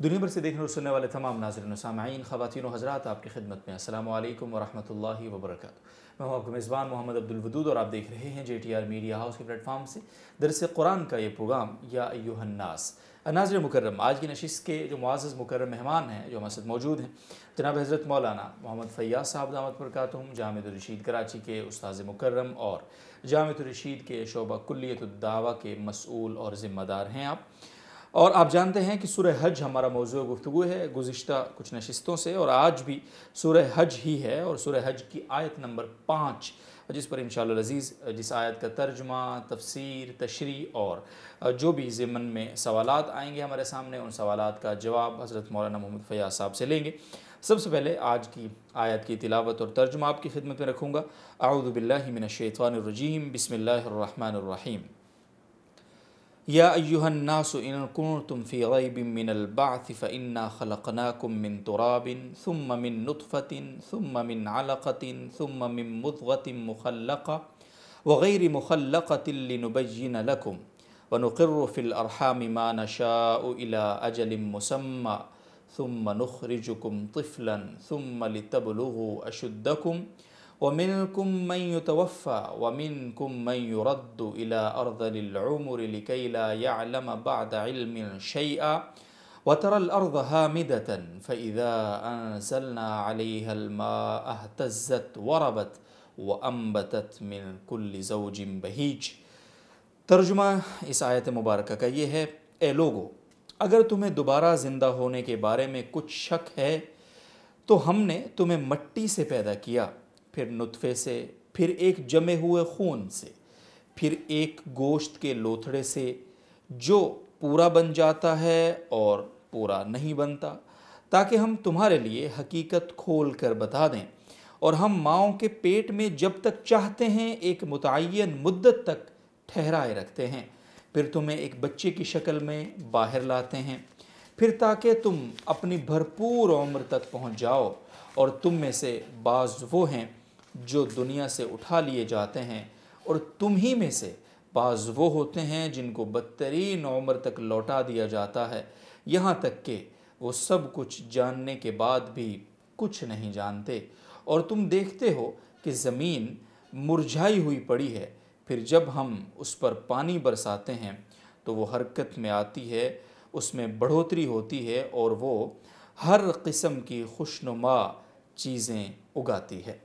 دنیا بھر سے دیکھنے اور سننے والے تمام ناظرین و سامعین خواتین و حضرات آپ کی خدمت میں السلام علیکم ورحمۃ اللہ وبرکاتہ میں ہوں آپ کا میزبان محمد عبدالودود اور آپ دیکھ رہے ہیں J T R media house کے پلیٹ فارم سے درس قرآن کا یہ پروگرام یا ایوہ الناس ناظر مکرم آج کی نشست کے جو معزز مکرم مہمان ہیں جو مسجد موجود ہیں جناب حضرت مولانا محمد فیاض صاحب دامت پرکات جامع الرشید کراچی کے استاذ مکرم اور جامع الرشید کے شعبہ کلیت الدعوہ کے مسئول اور ذمہ دار ہیں آپ اور آپ جانتے ہیں کہ سورہ حج ہمارا موضوع گفتگو ہے گزشتہ کچھ نشستوں سے اور آج بھی سورہ حج ہی ہے اور سورہ حج کی آیت نمبر پانچ جس پر انشاءاللہ العزیز جس آیت کا ترجمہ تفسیر تشریح اور جو بھی ضمن میں سوالات آئیں گے ہمارے سامنے ان سوالات کا جواب حضرت مولانا محمد فیاض صاحب سے لیں گے سب سے پہلے آج کی آیت کی تلاوت اور ترجمہ آپ کی خدمت میں رکھوں گا اعوذ باللہ من الشیطان الرجیم بسم اللہ الرحمن الرحیم يا أيها الناس إن كنتم في ريب من البعث فإنا خلقناكم من تراب ثم من نطفة ثم من علقة ثم من مضغة مخلقة وغير مخلقة لنبين لكم ونقر في الأرحام ما نشاء إلى أجل مسمى ثم نخرجكم طفلا ثم لتبلغوا أشدكم وَمِنْكُمْ مَنْ يُتَوَفَّى وَمِنْكُمْ مَنْ يُرَدُّ إِلَىٰ أَرْضَ لِلْعُمُرِ لِكَيْ لَا يَعْلَمَ بَعْدَ عِلْمٍ شَيْئًا وترى الأرض هامدة فإذا أنزلنا عليها الماء اهتزت وربت وأنبتت من كل زوج بهيج ترجمہ اس آیت مبارکہ کا یہ ہے اے لوگو اگر تمہیں دوبارہ زندہ ہونے کے بارے میں کچھ شک ہے تو ہم نے تمہیں مٹی سے پیدا کیا پھر نطفے سے پھر ایک جمے ہوئے خون سے پھر ایک گوشت کے لوتھڑے سے جو پورا بن جاتا ہے اور پورا نہیں بنتا تاکہ ہم تمہارے لیے حقیقت کھول کر بتا دیں اور ہم ماؤں کے پیٹ میں جب تک چاہتے ہیں ایک متعین مدت تک ٹھہرائے رکھتے ہیں پھر تمہیں ایک بچے کی شکل میں باہر لاتے ہیں پھر تاکہ تم اپنی بھرپور عمر تک پہنچ جاؤ اور تم میں سے بعض وہ ہیں جو دنیا سے اٹھا لیے جاتے ہیں اور تم ہی میں سے بعض وہ ہوتے ہیں جن کو بدترین عمر تک لوٹا دیا جاتا ہے یہاں تک کہ وہ سب کچھ جاننے کے بعد بھی کچھ نہیں جانتے اور تم دیکھتے ہو کہ زمین مرجھائی ہوئی پڑی ہے پھر جب ہم اس پر پانی برساتے ہیں تو وہ حرکت میں آتی ہے اس میں بڑھوتری ہوتی ہے اور وہ ہر قسم کی خوشنما چیزیں اگاتی ہے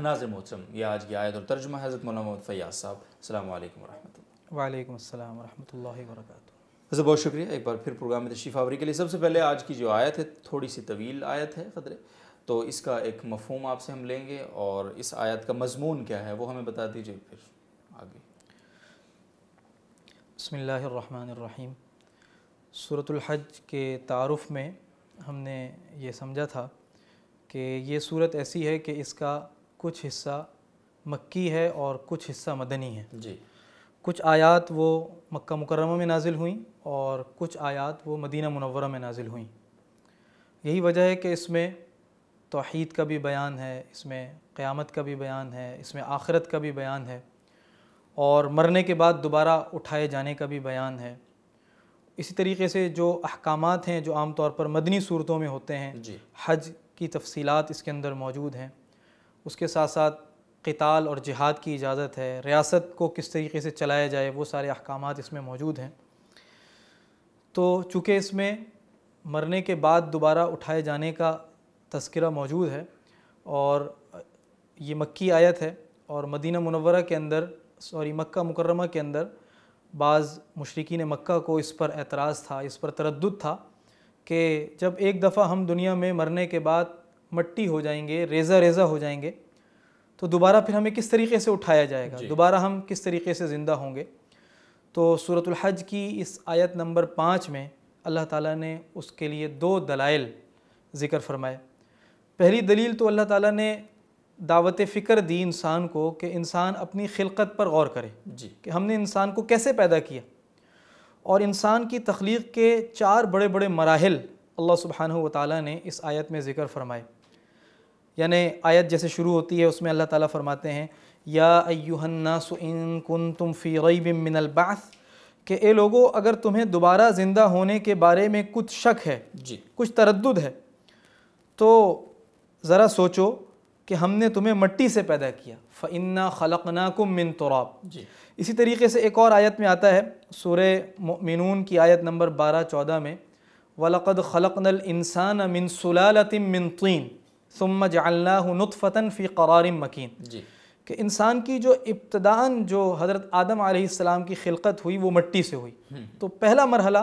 ناظر محترم یہ آج کی آیت اور ترجمہ حضرت مولانا محمد فیاض صاحب السلام علیکم ورحمۃ اللہ وعلیکم السلام ورحمۃ اللہ وبرکاتہ حضرت بہت شکریہ ایک بار پھر پروگرام میں تشریف آوری کے لیے سب سے پہلے آج کی جو آیت ہے تھوڑی سی طویل آیت ہے خطرے تو اس کا ایک مفہوم آپ سے ہم لیں گے اور اس آیت کا مضمون کیا ہے وہ ہمیں بتا دیجیے پھر آگے بسم اللہ الرحمن الرحیم صورت الحج کے تعارف میں ہم نے یہ سمجھا تھا کہ یہ صورت ایسی ہے کہ اس کا کچھ حصہ مکی ہے اور کچھ حصہ مدنی ہے جی کچھ آیات وہ مکہ مکرمہ میں نازل ہوئیں اور کچھ آیات وہ مدینہ منورہ میں نازل ہوئیں یہی وجہ ہے کہ اس میں توحید کا بھی بیان ہے اس میں قیامت کا بھی بیان ہے اس میں آخرت کا بھی بیان ہے اور مرنے کے بعد دوبارہ اٹھائے جانے کا بھی بیان ہے اسی طریقے سے جو احکامات ہیں جو عام طور پر مدنی صورتوں میں ہوتے ہیں جی۔ حج کی تفصیلات اس کے اندر موجود ہیں اس کے ساتھ ساتھ قتال اور جہاد کی اجازت ہے ریاست کو کس طریقے سے چلایا جائے وہ سارے احکامات اس میں موجود ہیں تو چونکہ اس میں مرنے کے بعد دوبارہ اٹھائے جانے کا تذکرہ موجود ہے اور یہ مکی آیت ہے اور مدینہ منورہ کے اندر سوری مکہ مکرمہ کے اندر بعض مشرقین مکہ کو اس پر اعتراض تھا اس پر تردد تھا کہ جب ایک دفعہ ہم دنیا میں مرنے کے بعد مٹی ہو جائیں گے ریزہ ریزہ ہو جائیں گے تو دوبارہ پھر ہمیں کس طریقے سے اٹھایا جائے گا جی۔ دوبارہ ہم کس طریقے سے زندہ ہوں گے تو صورت الحج کی اس آیت نمبر پانچ میں اللہ تعالیٰ نے اس کے لیے دو دلائل ذکر فرمائے پہلی دلیل تو اللہ تعالیٰ نے دعوت فکر دی انسان کو کہ انسان اپنی خلقت پر غور کرے جی کہ ہم نے انسان کو کیسے پیدا کیا اور انسان کی تخلیق کے چار بڑے بڑے مراحل اللہ سبحانہ و تعالیٰ نے اس آیت میں ذکر فرمائے یعنی آیت جیسے شروع ہوتی ہے اس میں اللہ تعالیٰ فرماتے ہیں یا ایوہ الناس ان کنتم فی غیب من البعث کہ اے لوگو اگر تمہیں دوبارہ زندہ ہونے کے بارے میں کچھ شک ہے جی کچھ تردد ہے تو ذرا سوچو کہ ہم نے تمہیں مٹی سے پیدا کیا فَإِنَّا خَلَقْنَاكُم مِّن تُرَاب جی اسی طریقے سے ایک اور آیت میں آتا ہے سورہ مؤمنون کی آیت نمبر بارہ چودہ میں وَلَقَدْ خَلَقْنَا الْإِنسَانَ مِن سُلَالَةٍ مِّن منطقین ثم جعلناہ نطفتن فی قرار مکین جی کہ انسان کی جو ابتدان جو حضرت آدم علیہ السلام کی خلقت ہوئی وہ مٹی سے ہوئی تو پہلا مرحلہ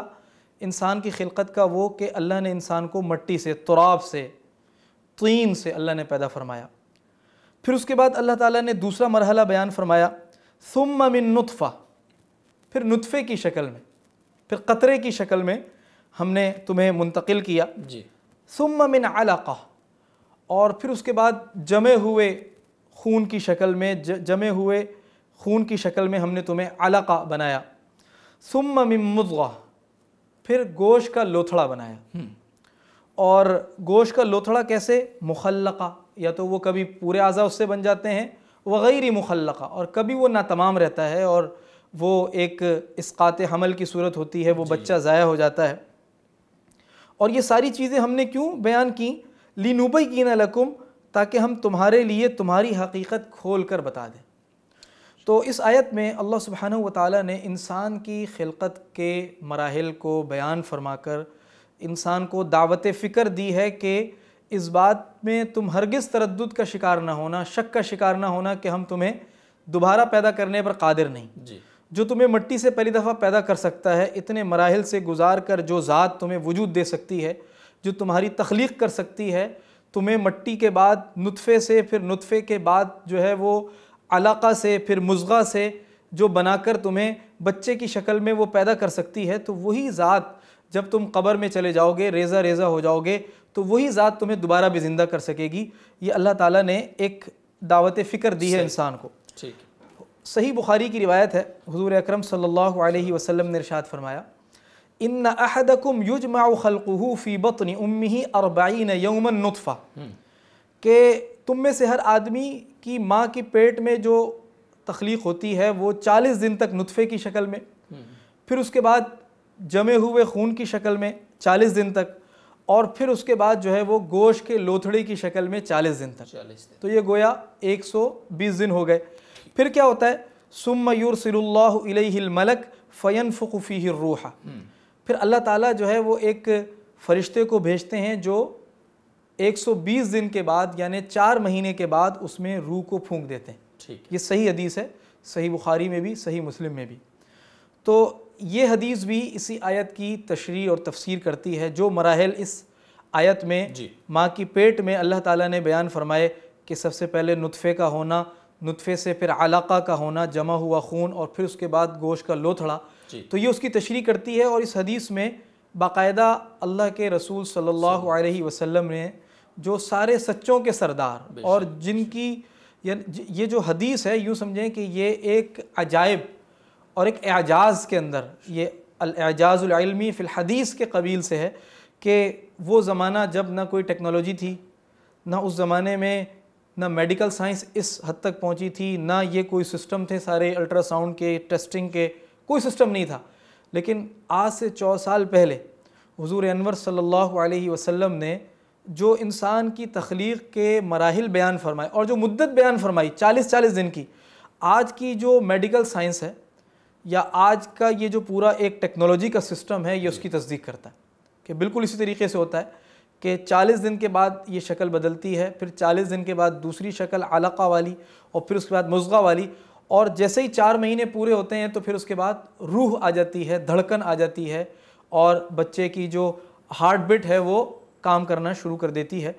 انسان کی خلقت کا وہ کہ اللہ نے انسان کو مٹی سے تراب سے طین سے اللہ نے پیدا فرمایا پھر اس کے بعد اللہ تعالیٰ نے دوسرا مرحلہ بیان فرمایا ثم من نطفہ پھر نطفے کی شکل میں پھر قطرے کی شکل میں ہم نے تمہیں منتقل کیا جی من علاقہ اور پھر اس کے بعد جمے ہوئے خون کی شکل میں جمے ہوئے خون کی شکل میں ہم نے تمہیں علقہ بنایا ثم من مضغہ پھر گوشت کا لوتھڑا بنایا اور گوشت کا لوتھڑا کیسے مخلقہ یا تو وہ کبھی پورے اعضا اس سے بن جاتے ہیں وغیر مخلقہ اور کبھی وہ ناتمام رہتا ہے اور وہ ایک اسقات حمل کی صورت ہوتی ہے وہ جی۔ بچہ ضائع ہو جاتا ہے اور یہ ساری چیزیں ہم نے کیوں بیان کیں لینوبئی کی لکم تاکہ ہم تمہارے لیے تمہاری حقیقت کھول کر بتا دیں تو اس آیت میں اللہ سبحانہ و تعالیٰ نے انسان کی خلقت کے مراحل کو بیان فرما کر انسان کو دعوت فکر دی ہے کہ اس بات میں تم ہرگز تردد کا شکار نہ ہونا شک کا شکار نہ ہونا کہ ہم تمہیں دوبارہ پیدا کرنے پر قادر نہیں جی جو تمہیں مٹی سے پہلی دفعہ پیدا کر سکتا ہے اتنے مراحل سے گزار کر جو ذات تمہیں وجود دے سکتی ہے جو تمہاری تخلیق کر سکتی ہے تمہیں مٹی کے بعد نطفے سے پھر نطفے کے بعد جو ہے وہ علاقہ سے پھر مزغہ سے جو بنا کر تمہیں بچے کی شکل میں وہ پیدا کر سکتی ہے تو وہی ذات جب تم قبر میں چلے جاؤ گے ریزہ ریزہ ہو جاؤ گے تو وہی ذات تمہیں دوبارہ بھی زندہ کر سکے گی یہ اللہ تعالیٰ نے ایک دعوت فکر دی ہے انسان کو ٹھیک صحیح بخاری کی روایت ہے حضور اکرم صلی اللہ علیہ وسلم نے ارشاد فرمایا ان احدکم یجمع خلقہ فی بطن امہ اربعین یوما نطفہ کہ تم میں سے ہر آدمی کی ماں کی پیٹ میں جو تخلیق ہوتی ہے وہ چالیس دن تک نطفے کی شکل میں پھر اس کے بعد جمے ہوئے خون کی شکل میں چالیس دن تک اور پھر اس کے بعد جو ہے وہ گوشت کے لوتھڑی کی شکل میں چالیس دن تک تو یہ گویا ایک سو بیس دن ہو گئے پھر کیا ہوتا ہے سم یورسل اللہ علیہ الملک فین ففی روحا پھر اللہ تعالیٰ جو ہے وہ ایک فرشتے کو بھیجتے ہیں جو ایک سو بیس دن کے بعد یعنی چار مہینے کے بعد اس میں روح کو پھونک دیتے ہیں ٹھیک یہ صحیح حدیث ہے صحیح بخاری میں بھی صحیح مسلم میں بھی تو یہ حدیث بھی اسی آیت کی تشریح اور تفسیر کرتی ہے جو مراحل اس آیت میں جی ماں کی پیٹ میں اللہ تعالیٰ نے بیان فرمائے کہ سب سے پہلے نطفے کا ہونا نطفے سے پھر علاقہ کا ہونا جمع ہوا خون اور پھر اس کے بعد گوشت کا لوتھڑا جی۔ تو یہ اس کی تشریح کرتی ہے اور اس حدیث میں باقاعدہ اللہ کے رسول صلی اللہ علیہ وسلم نے جو سارے سچوں کے سردار اور جن کی یعنی جی، یہ جو حدیث ہے یوں سمجھیں کہ یہ ایک عجائب اور ایک اعجاز کے اندر یہ الاعجاز العلمی فی الحدیث کے قبیل سے ہے کہ وہ زمانہ جب نہ کوئی ٹیکنالوجی تھی نہ اس زمانے میں نہ میڈیکل سائنس اس حد تک پہنچی تھی نہ یہ کوئی سسٹم تھے سارے الٹرا ساؤنڈ کے ٹیسٹنگ کے کوئی سسٹم نہیں تھا لیکن آج سے چو سال پہلے حضور انور صلی اللہ علیہ وسلم نے جو انسان کی تخلیق کے مراحل بیان فرمائے اور جو مدت بیان فرمائی چالیس چالیس دن کی آج کی جو میڈیکل سائنس ہے یا آج کا یہ جو پورا ایک ٹیکنالوجی کا سسٹم ہے یہ اس کی جی۔ تصدیق کرتا ہے کہ بالکل اسی طریقے سے ہوتا ہے کہ چالیس دن کے بعد یہ شکل بدلتی ہے پھر چالیس دن کے بعد دوسری شکل علاقہ والی اور پھر اس کے بعد مزغہ والی اور جیسے ہی چار مہینے پورے ہوتے ہیں تو پھر اس کے بعد روح آ جاتی ہے دھڑکن آ جاتی ہے اور بچے کی جو ہارٹ بٹ ہے وہ کام کرنا شروع کر دیتی ہے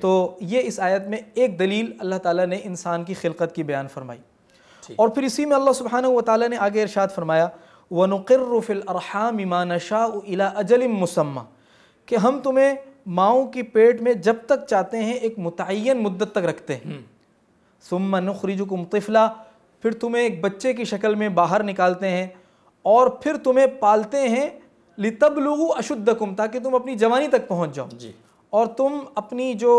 تو یہ اس آیت میں ایک دلیل اللہ تعالیٰ نے انسان کی خلقت کی بیان فرمائی اور پھر اسی میں اللہ سبحانہ و تعالیٰ نے آگے ارشاد فرمایا وَنُقِرُّ فِي الْأَرْحَامِ مَا نَشَاءُ إِلَىٰ أَجَلٍ مسمہ کہ ہم تمہیں ماؤں کی پیٹ میں جب تک چاہتے ہیں ایک متعین مدت تک رکھتے ہیں ثُمَّ نُخْرِجُكُمْ طِفْلًا پھر تمہیں ایک بچے کی شکل میں باہر نکالتے ہیں اور پھر تمہیں پالتے ہیں لبلغو أَشُدَّكُمْ تاکہ تم اپنی جوانی تک پہنچ جاؤ جی اور تم اپنی جو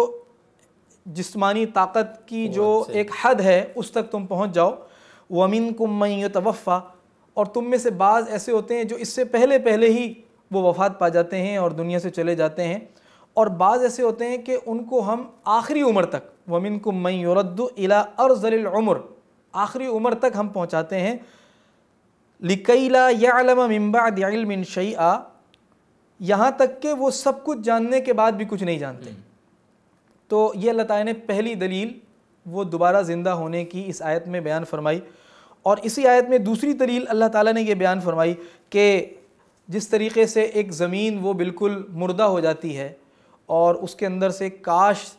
جسمانی طاقت کی جو ایک حد ہے اس تک تم پہنچ جاؤ وَمِنْكُمْ مَنْ يَتَوَفَّى اور تم میں سے بعض ایسے ہوتے ہیں جو اس سے پہلے پہلے ہی وہ وفات پا جاتے ہیں اور دنیا سے چلے جاتے ہیں اور بعض ایسے ہوتے ہیں کہ ان کو ہم آخری عمر تک وَمِنْكُمْ مَنْ يُرَدُّ إِلَىٰ أَرْزَلِ الْعُمُرِ آخری عمر تک ہم پہنچاتے ہیں لکیلا یا علمبا دل منشئی آ یہاں تک کہ وہ سب کچھ جاننے کے بعد بھی کچھ نہیں جانتے تو یہ اللہ تعالیٰ نے پہلی دلیل وہ دوبارہ زندہ ہونے کی اس آیت میں بیان فرمائی اور اسی آیت میں دوسری دلیل اللہ تعالیٰ نے یہ بیان فرمائی کہ جس طریقے سے ایک زمین وہ بالکل مردہ ہو جاتی ہے اور اس کے اندر سے کاشت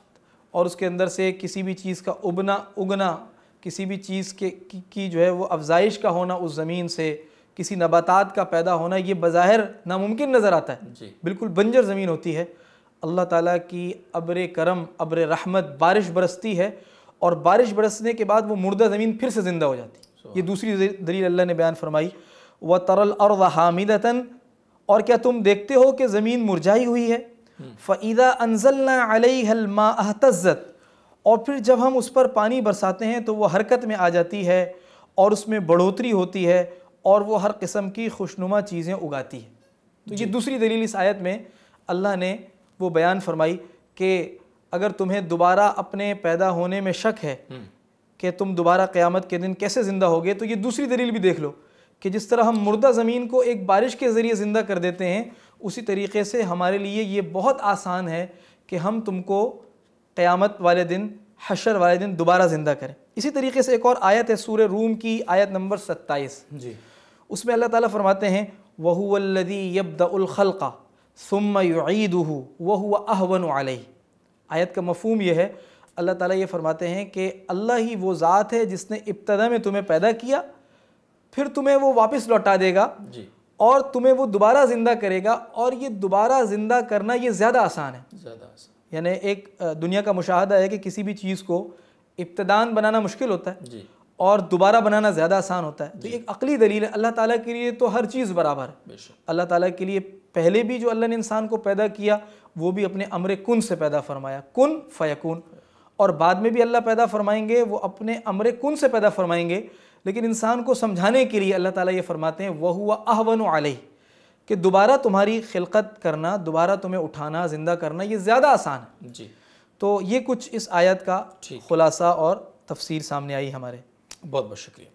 اور اس کے اندر سے کسی بھی چیز کا ابنا اگنا کسی بھی چیز کے کی جو ہے وہ افزائش کا ہونا اس زمین سے کسی نباتات کا پیدا ہونا یہ بظاہر ناممکن نظر آتا ہے جی۔ بالکل بنجر زمین ہوتی ہے اللہ تعالیٰ کی ابر کرم ابر رحمت بارش برستی ہے اور بارش برسنے کے بعد وہ مردہ زمین پھر سے زندہ ہو جاتی یہ دوسری دلیل اللہ نے بیان فرمائی و ترل اور حامدتاً اور کیا تم دیکھتے ہو کہ زمین مرجائی ہوئی ہے فعیدہ عَلَيْهَا علیہ أَحْتَزَّتْ اور پھر جب ہم اس پر پانی برساتے ہیں تو وہ حرکت میں آ جاتی ہے اور اس میں بڑھوتری ہوتی ہے اور وہ ہر قسم کی خوشنما چیزیں اگاتی ہیں تو یہ جی۔ دوسری دلیل اس آیت میں اللہ نے وہ بیان فرمائی کہ اگر تمہیں دوبارہ اپنے پیدا ہونے میں شک ہے کہ تم دوبارہ قیامت کے دن کیسے زندہ ہوگے تو یہ دوسری دلیل بھی دیکھ لو کہ جس طرح ہم مردہ زمین کو ایک بارش کے ذریعے زندہ کر دیتے ہیں اسی طریقے سے ہمارے لیے یہ بہت آسان ہے کہ ہم تم کو قیامت والے دن حشر والے دن دوبارہ زندہ کریں اسی طریقے سے ایک اور آیت ہے سورہ روم کی آیت نمبر ستائیس جی اس میں اللہ تعالیٰ فرماتے ہیں وہو يُعِيدُهُ وَهُوَ احون علیہ آیت کا مفہوم یہ ہے اللہ تعالیٰ یہ فرماتے ہیں کہ اللہ ہی وہ ذات ہے جس نے ابتدا میں تمہیں پیدا کیا پھر تمہیں وہ واپس لوٹا دے گا جی اور تمہیں وہ دوبارہ زندہ کرے گا اور یہ دوبارہ زندہ کرنا یہ زیادہ آسان ہے یعنی ایک دنیا کا مشاہدہ ہے کہ کسی بھی چیز کو ابتدان بنانا مشکل ہوتا ہے جی۔ اور دوبارہ بنانا زیادہ آسان ہوتا ہے تو جی۔ ایک عقلی دلیل ہے اللہ تعالیٰ کے لیے تو ہر چیز برابر ہے اللہ تعالیٰ کے لیے پہلے بھی جو اللہ نے انسان کو پیدا کیا وہ بھی اپنے امر کن سے پیدا فرمایا کن فیکون اور بعد میں بھی اللہ پیدا فرمائیں گے وہ اپنے امر کن سے پیدا فرمائیں گے لیکن انسان کو سمجھانے کے لیے اللہ تعالیٰ یہ فرماتے ہیں وہ ہوا احون علیہ کہ دوبارہ تمہاری خلقت کرنا دوبارہ تمہیں اٹھانا زندہ کرنا یہ زیادہ آسان ہے جی تو یہ کچھ اس آیت کا خلاصہ اور تفسیر سامنے آئی ہمارے بہت بہت شکریہ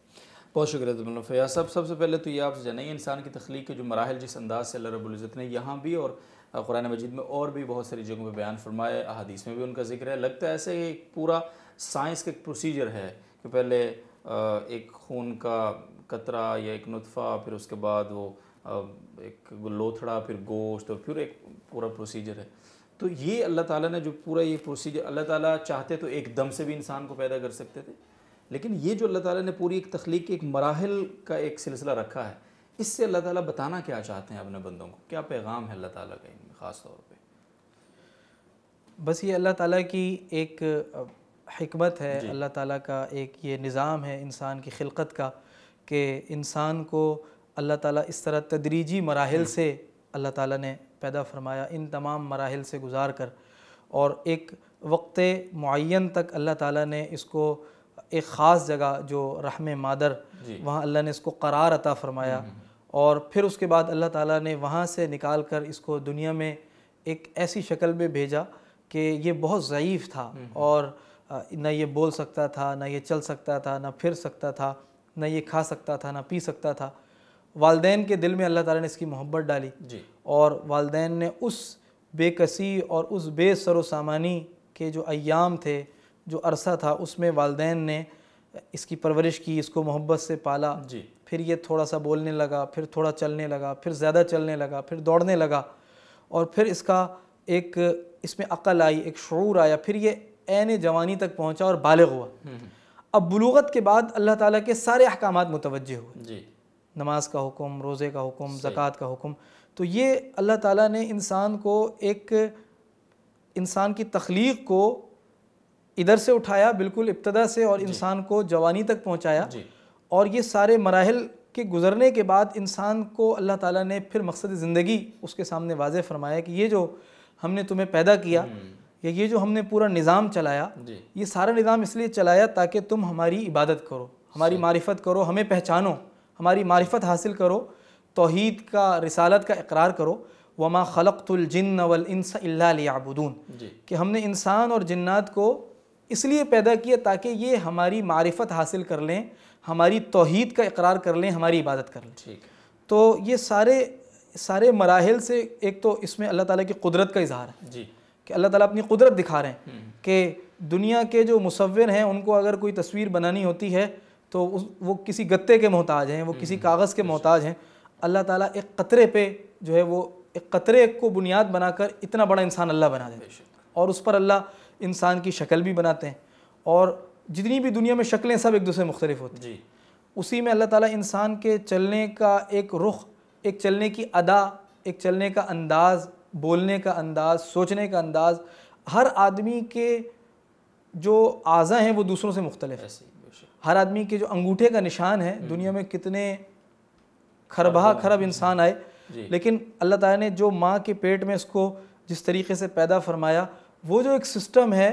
بہت شکریہ فیاض صاحب سب سے پہلے تو یہ آپ سے جانائیے انسان کی تخلیق کے جو مراحل جس انداز سے اللہ رب العزت نے یہاں بھی اور قرآن مجید میں اور بھی بہت ساری جگہوں پہ بیان فرمائے احادیث میں بھی ان کا ذکر ہے لگتا ہے ایسے کہ پورا سائنس کا ایک پروسیجر ہے کہ پہلے ایک خون کا قطرہ یا ایک نطفہ پھر اس کے بعد وہ ایک لوتھڑا پھر گوشت اور پھر ایک پورا پروسیجر ہے تو یہ اللہ تعالیٰ نے جو پورا یہ پروسیجر اللہ تعالیٰ چاہتے تو ایک دم سے بھی انسان کو پیدا کر سکتے تھے لیکن یہ جو اللہ تعالیٰ نے پوری ایک تخلیق کے ایک مراحل کا ایک سلسلہ رکھا ہے اس سے اللہ تعالیٰ بتانا کیا چاہتے ہیں اپنے بندوں کو کیا پیغام ہے اللہ تعالیٰ کا میں خاص طور پہ بس یہ اللہ تعالیٰ کی ایک حکمت ہے جی۔ اللہ تعالیٰ کا ایک یہ نظام ہے انسان کی خلقت کا کہ انسان کو اللہ تعالیٰ اس طرح تدریجی مراحل سے اللہ تعالیٰ نے پیدا فرمایا ان تمام مراحل سے گزار کر اور ایک وقت معین تک اللہ تعالیٰ نے اس کو ایک خاص جگہ جو رحم مادر جی۔ وہاں اللہ نے اس کو قرار عطا فرمایا اور پھر اس کے بعد اللہ تعالیٰ نے وہاں سے نکال کر اس کو دنیا میں ایک ایسی شکل میں بھیجا کہ یہ بہت ضعیف تھا اور نہ یہ بول سکتا تھا نہ یہ چل سکتا تھا نہ پھر سکتا تھا نہ یہ کھا سکتا تھا نہ پی سکتا تھا والدین کے دل میں اللہ تعالیٰ نے اس کی محبت ڈالی جی اور والدین نے اس بے کسی اور اس بے سر و سامانی کے جو ایام تھے جو عرصہ تھا اس میں والدین نے اس کی پرورش کی اس کو محبت سے پالا جی۔ پھر یہ تھوڑا سا بولنے لگا پھر تھوڑا چلنے لگا پھر زیادہ چلنے لگا پھر دوڑنے لگا اور پھر اس کا ایک اس میں عقل آئی ایک شعور آیا پھر یہ این جوانی تک پہنچا اور بالغ ہوا اب بلوغت کے بعد اللہ تعالیٰ کے سارے احکامات متوجہ ہوئے جی نماز کا حکم روزے کا حکم زکوٰۃ کا حکم تو یہ اللہ تعالیٰ نے انسان کو ایک انسان کی تخلیق کو ادھر سے اٹھایا بالکل ابتدا سے اور جی۔ انسان کو جوانی تک پہنچایا جی۔ اور یہ سارے مراحل کے گزرنے کے بعد انسان کو اللہ تعالیٰ نے پھر مقصد زندگی اس کے سامنے واضح فرمایا کہ یہ جو ہم نے تمہیں پیدا کیا یا یہ جو ہم نے پورا نظام چلایا جی۔ یہ سارا نظام اس لیے چلایا تاکہ تم ہماری عبادت کرو ہماری معرفت کرو ہمیں پہچانو ہماری معرفت حاصل کرو توحید کا رسالت کا اقرار کرو ہما خلق الجََََََََََََََ نَولولولولولولولولولول اللہ جی۔ کہ ہم نے انسان اور جنات کو اس لیے پیدا کیا تاکہ یہ ہماری معرفت حاصل کر لیں ہماری توحید کا اقرار کر لیں ہماری عبادت کر لیں تو یہ سارے سارے مراحل سے ایک تو اس میں اللہ تعالیٰ کی قدرت کا اظہار ہے جی۔ کہ اللہ تعالیٰ اپنی قدرت دکھا رہے ہیں کہ دنیا کے جو مصور ہیں ان کو اگر کوئی تصویر بنانی ہوتی ہے تو وہ کسی گتے کے محتاج ہیں وہ کسی کاغذ کے محتاج ہیں اللہ تعالیٰ ایک قطرے پہ جو ہے وہ ایک قطرے کو بنیاد بنا کر اتنا بڑا انسان اللہ بنا ہیں اور اس پر اللہ انسان کی شکل بھی بناتے ہیں اور جتنی بھی دنیا میں شکلیں سب ایک دوسرے مختلف ہوتی ہیں جی اسی میں اللہ تعالیٰ انسان کے چلنے کا ایک رخ ایک چلنے کی ادا ایک چلنے کا انداز بولنے کا انداز سوچنے کا انداز ہر آدمی کے جو اعضا ہیں وہ دوسروں سے مختلف ہیں ہر آدمی کے جو انگوٹھے کا نشان ہے دنیا میں کتنے خربہ کھرب انسان آئے جی۔ لیکن اللہ تعالیٰ نے جو ماں کے پیٹ میں اس کو جس طریقے سے پیدا فرمایا وہ جو ایک سسٹم ہے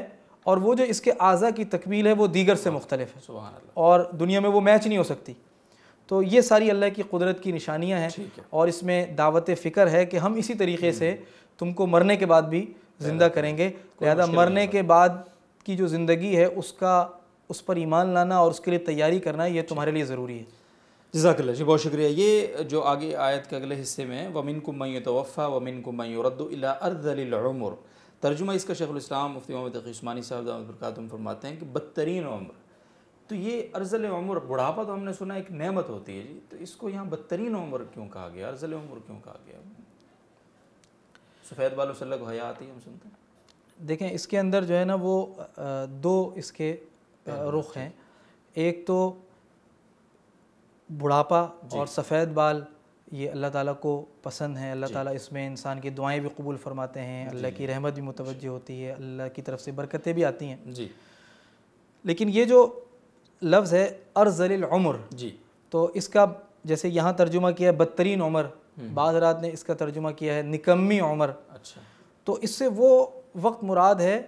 اور وہ جو اس کے اعضا کی تکمیل ہے وہ دیگر سے مختلف ہے اور دنیا میں وہ میچ نہیں ہو سکتی تو یہ ساری اللہ کی قدرت کی نشانیاں ہیں اور اس میں دعوت فکر ہے کہ ہم اسی طریقے سے تم کو مرنے کے بعد بھی زندہ کریں گے لہذا مرنے کے بعد کی جو زندگی ہے اس کا اس پر ایمان لانا اور اس کے لیے تیاری کرنا یہ تمہارے لیے ضروری ہے جزاک اللہ جی بہت شکریہ یہ جو آگے آیت کے اگلے حصے میں ومن کو میں توفع ومن کو میں رد الا ارض ترجمہ اس کا شیخ الاسلام مفتی محمد عثمانی صاحب برکاتم فرماتے ہیں کہ بدترین عمر تو یہ ارض العمر بڑھاپا تو ہم نے سنا ایک نعمت ہوتی ہے جی تو اس کو یہاں بدترین عمر کیوں کہا گیا ارض العمر کیوں کہا گیا سفید بال و صلی اللہ ہے ہم سنتے ہیں دیکھیں اس کے اندر جو ہے نا وہ دو اس کے رخ ہیں ایک تو بڑھاپا جی۔ اور سفید بال یہ اللہ تعالیٰ کو پسند ہیں اللہ جی۔ تعالیٰ اس میں انسان کی دعائیں بھی قبول فرماتے ہیں جی۔ اللہ کی رحمت بھی متوجہ ہوتی ہے اللہ کی طرف سے برکتیں بھی آتی ہیں جی لیکن یہ جو لفظ ہے ارزل العمر جی تو اس کا جیسے یہاں ترجمہ کیا ہے بدترین عمر بعض رات نے اس کا ترجمہ کیا ہے نکمی عمر اچھا تو اس سے وہ وقت مراد ہے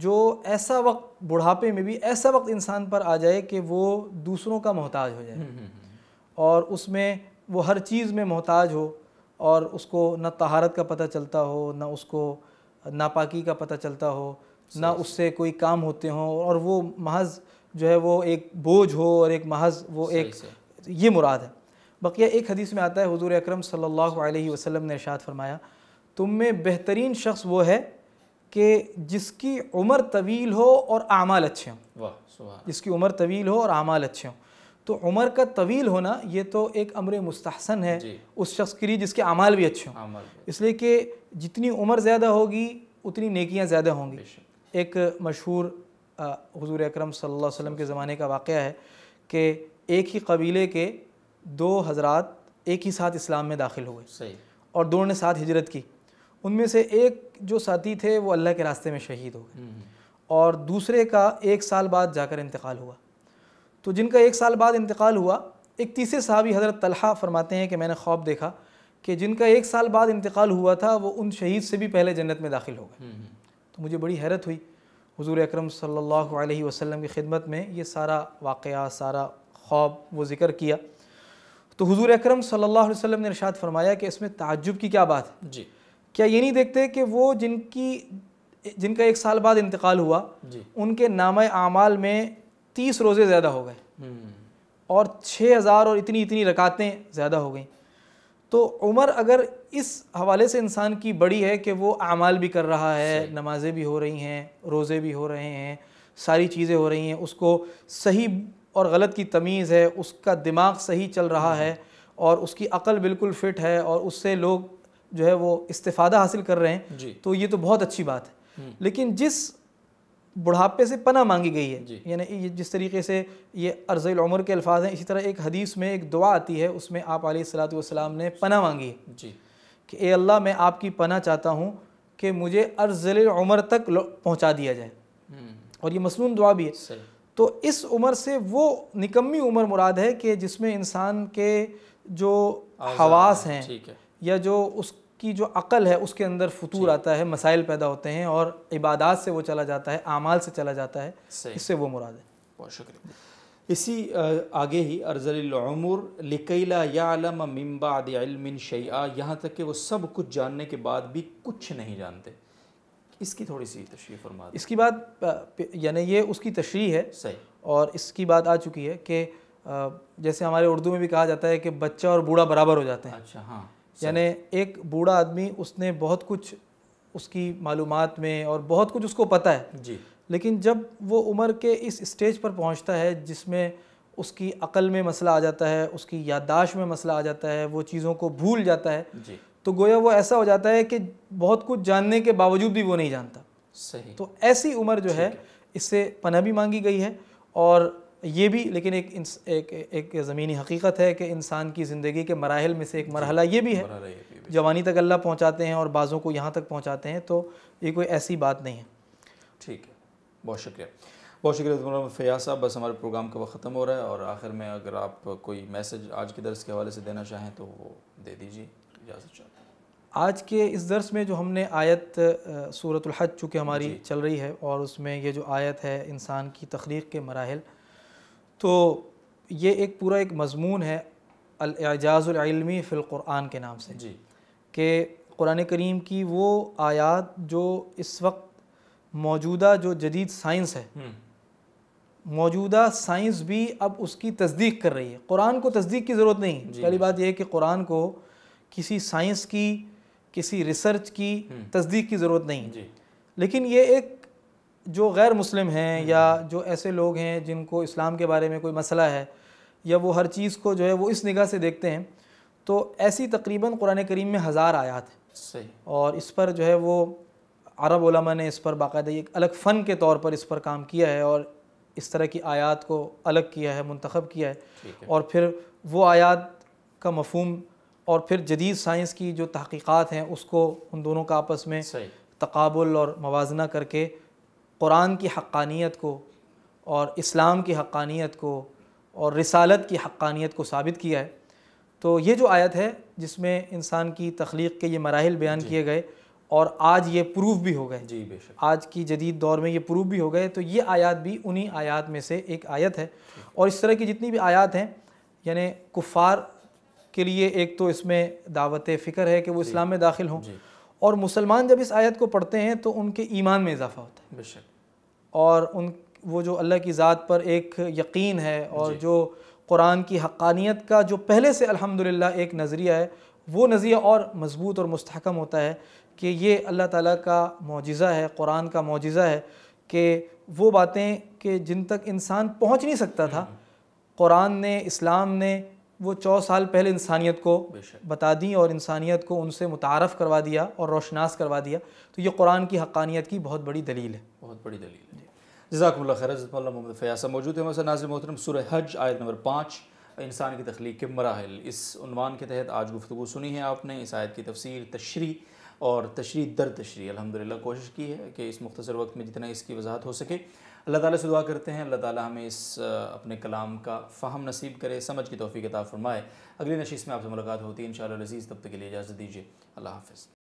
جو ایسا وقت بڑھاپے میں بھی ایسا وقت انسان پر آ جائے کہ وہ دوسروں کا محتاج ہو جائے اور اس میں وہ ہر چیز میں محتاج ہو اور اس کو نہ طہارت کا پتہ چلتا ہو نہ اس کو ناپاکی کا پتہ چلتا ہو نہ اس سے کوئی کام ہوتے ہوں اور وہ محض جو ہے وہ ایک بوجھ ہو اور ایک محض وہ ایک یہ مراد ہے بقیہ ایک حدیث میں آتا ہے حضور اکرم صلی اللہ علیہ وسلم نے ارشاد فرمایا تم میں بہترین شخص وہ ہے کہ جس کی عمر طویل ہو اور اعمال اچھے ہوں جس کی عمر طویل ہو اور اعمال اچھے ہوں تو عمر کا طویل ہونا یہ تو ایک عمر مستحسن ہے جی۔ اس شخص کے لیے جس کے اعمال بھی اچھے ہوں اس لیے کہ جتنی عمر زیادہ ہوگی اتنی نیکیاں زیادہ ہوں گی ایک مشہور حضور اکرم صلی اللہ علیہ وسلم کے زمانے کا واقعہ ہے کہ ایک ہی قبیلے کے دو حضرات ایک ہی ساتھ اسلام میں داخل ہوئے اور دونوں نے ساتھ ہجرت کی ان میں سے ایک جو ساتھی تھے وہ اللہ کے راستے میں شہید ہو گئے اور دوسرے کا ایک سال بعد جا کر انتقال ہوا تو جن کا ایک سال بعد انتقال ہوا ایک تیسرے صحابی حضرت طلحہ فرماتے ہیں کہ میں نے خواب دیکھا کہ جن کا ایک سال بعد انتقال ہوا تھا وہ ان شہید سے بھی پہلے جنت میں داخل ہو گئے تو مجھے بڑی حیرت ہوئی حضور اکرم صلی اللہ علیہ وسلم کی خدمت میں یہ سارا واقعہ سارا خواب وہ ذکر کیا تو حضور اکرم صلی اللہ علیہ وسلم نے رشاد فرمایا کہ اس میں تعجب کی کیا بات ہے جی کیا یہ نہیں دیکھتے کہ وہ جن کی جن کا ایک سال بعد انتقال ہوا جی۔ ان کے نامہ اعمال میں تیس روزے زیادہ ہو گئے اور چھ ہزار اور اتنی اتنی رکاتیں زیادہ ہو گئیں تو عمر اگر اس حوالے سے انسان کی بڑی ہے کہ وہ اعمال بھی کر رہا ہے نمازیں بھی ہو رہی ہیں روزے بھی ہو رہے ہیں ساری چیزیں ہو رہی ہیں اس کو صحیح اور غلط کی تمیز ہے اس کا دماغ صحیح چل رہا ہے اور اس کی عقل بالکل فٹ ہے اور اس سے لوگ جو ہے وہ استفادہ حاصل کر رہے ہیں جی۔ تو یہ تو بہت اچھی بات ہے لیکن جس بڑھاپے سے پناہ مانگی گئی ہے جی۔ یعنی جس طریقے سے یہ عرض العمر کے الفاظ ہیں اسی طرح ایک حدیث میں ایک دعا آتی ہے اس میں آپ علیہ الصلاۃ والسلام نے پناہ مانگی ہے جی کہ اے اللہ میں آپ کی پناہ چاہتا ہوں کہ مجھے عرض العمر تک پہنچا دیا جائے اور یہ مصنون دعا بھی ہے تو اس عمر سے وہ نکمی عمر مراد ہے کہ جس میں انسان کے جو حواس ہیں یا جو اس کی جو عقل ہے اس کے اندر فطور جی۔ آتا ہے مسائل پیدا ہوتے ہیں اور عبادات سے وہ چلا جاتا ہے اعمال سے چلا جاتا ہے اس سے وہ مراد ہے بہت شکریہ اسی آگے ہی ارزل العمر لکیلا یعلم من بعد علم شیعہ یہاں تک کہ وہ سب کچھ جاننے کے بعد بھی کچھ نہیں جانتے اس کی تھوڑی سی تشریح فرماتے اس کی بات یعنی یہ اس کی تشریح ہے اور اس کی بات آ چکی ہے کہ جیسے ہمارے اردو میں بھی کہا جاتا ہے کہ بچہ اور بوڑھا برابر ہو جاتے ہیں اچھا ہاں یعنی ایک بوڑھا آدمی اس نے بہت کچھ اس کی معلومات میں اور بہت کچھ اس کو پتہ ہے جی لیکن جب وہ عمر کے اس اسٹیج پر پہنچتا ہے جس میں اس کی عقل میں مسئلہ آ جاتا ہے اس کی یادداشت میں مسئلہ آ جاتا ہے وہ چیزوں کو بھول جاتا ہے جی. تو گویا وہ ایسا ہو جاتا ہے کہ بہت کچھ جاننے کے باوجود بھی وہ نہیں جانتا صحیح تو ایسی عمر جو ہے اس سے پناہ بھی مانگی گئی ہے اور یہ بھی لیکن ایک ایک زمینی حقیقت ہے کہ انسان کی زندگی کے مراحل میں سے ایک جی، مرحلہ یہ بھی ہے جوانی تک اللہ پہنچاتے ہیں اور بعضوں کو یہاں تک پہنچاتے ہیں تو یہ کوئی ایسی بات نہیں ہے ٹھیک ہے بہت شکریہ بہت شکریہ فیاض صاحب بس ہمارے پروگرام کا وقت ختم ہو رہا ہے اور آخر میں اگر آپ کوئی میسج آج کے درس کے حوالے سے دینا چاہیں تو وہ دے دیجیے آج کے اس درس میں جو ہم نے آیت صورت الحج چونکہ ہماری جی۔ چل رہی ہے اور اس میں یہ جو آیت ہے انسان کی تخلیق کے مراحل تو یہ ایک پورا ایک مضمون ہے العلمی فی القرآن کے نام سے جی۔ کہ قرآن کریم کی وہ آیات جو اس وقت موجودہ جو جدید سائنس ہے موجودہ سائنس بھی اب اس کی تصدیق کر رہی ہے قرآن کو تصدیق کی ضرورت نہیں جی۔ پہلی بات یہ ہے کہ قرآن کو کسی سائنس کی کسی ریسرچ کی تصدیق کی ضرورت نہیں جی۔ لیکن یہ ایک جو غیر مسلم ہیں یا جو ایسے لوگ ہیں جن کو اسلام کے بارے میں کوئی مسئلہ ہے یا وہ ہر چیز کو جو ہے وہ اس نگاہ سے دیکھتے ہیں تو ایسی تقریباً قرآن کریم میں ہزار آیات ہیں اور اس پر جو ہے وہ عرب علماء نے اس پر باقاعدہ ایک الگ فن کے طور پر اس پر کام کیا ہے اور اس طرح کی آیات کو الگ کیا ہے منتخب کیا ہے اور پھر وہ آیات کا مفہوم اور پھر جدید سائنس کی جو تحقیقات ہیں اس کو ان دونوں کا آپس میں تقابل اور موازنہ کر کے قرآن کی حقانیت کو اور اسلام کی حقانیت کو اور رسالت کی حقانیت کو ثابت کیا ہے تو یہ جو آیت ہے جس میں انسان کی تخلیق کے یہ مراحل بیان جی۔ کیے گئے اور آج یہ پروف بھی ہو گئے جی، شک آج کی جدید دور میں یہ پروف بھی ہو گئے تو یہ آیات بھی انہی آیات میں سے ایک آیت ہے اور اس طرح کی جتنی بھی آیات ہیں یعنی کفار کے لیے ایک تو اس میں دعوت فکر ہے کہ وہ جی۔ اسلام میں داخل ہوں اور مسلمان جب اس آیت کو پڑھتے ہیں تو ان کے ایمان میں اضافہ ہوتا ہے بے شک اور ان وہ جو اللہ کی ذات پر ایک یقین ہے اور جی۔ جو قرآن کی حقانیت کا جو پہلے سے الحمدللہ ایک نظریہ ہے وہ نظریہ اور مضبوط اور مستحکم ہوتا ہے کہ یہ اللہ تعالیٰ کا معجزہ ہے قرآن کا معجزہ ہے کہ وہ باتیں کہ جن تک انسان پہنچ نہیں سکتا تھا قرآن نے اسلام نے وہ چو سال پہلے انسانیت کو بتا دیں اور انسانیت کو ان سے متعارف کروا دیا اور روشناس کروا دیا تو یہ قرآن کی حقانیت کی بہت بڑی دلیل ہے بہت بڑی دلیل ہے جزاکم اللہ خیر اللہ محمد فیاسہ موجود ہے مثلا ناظر محترم سورہ حج آیت نمبر پانچ انسان کی تخلیق کے مراحل اس عنوان کے تحت آج گفتگو سنی ہے آپ نے اس آیت کی تفسیر تشریح اور تشریح در تشریح الحمدللہ کوشش کی ہے کہ اس مختصر وقت میں جتنا اس کی وضاحت ہو سکے اللہ تعالیٰ سے دعا کرتے ہیں اللہ تعالیٰ ہمیں اس اپنے کلام کا فہم نصیب کرے سمجھ کی توفیق عطا فرمائے اگلی نشیس میں آپ سے ملاقات ہوتی ہے انشاءاللہ العزیز تب تک کے لیے اجازت دیجیے اللہ حافظ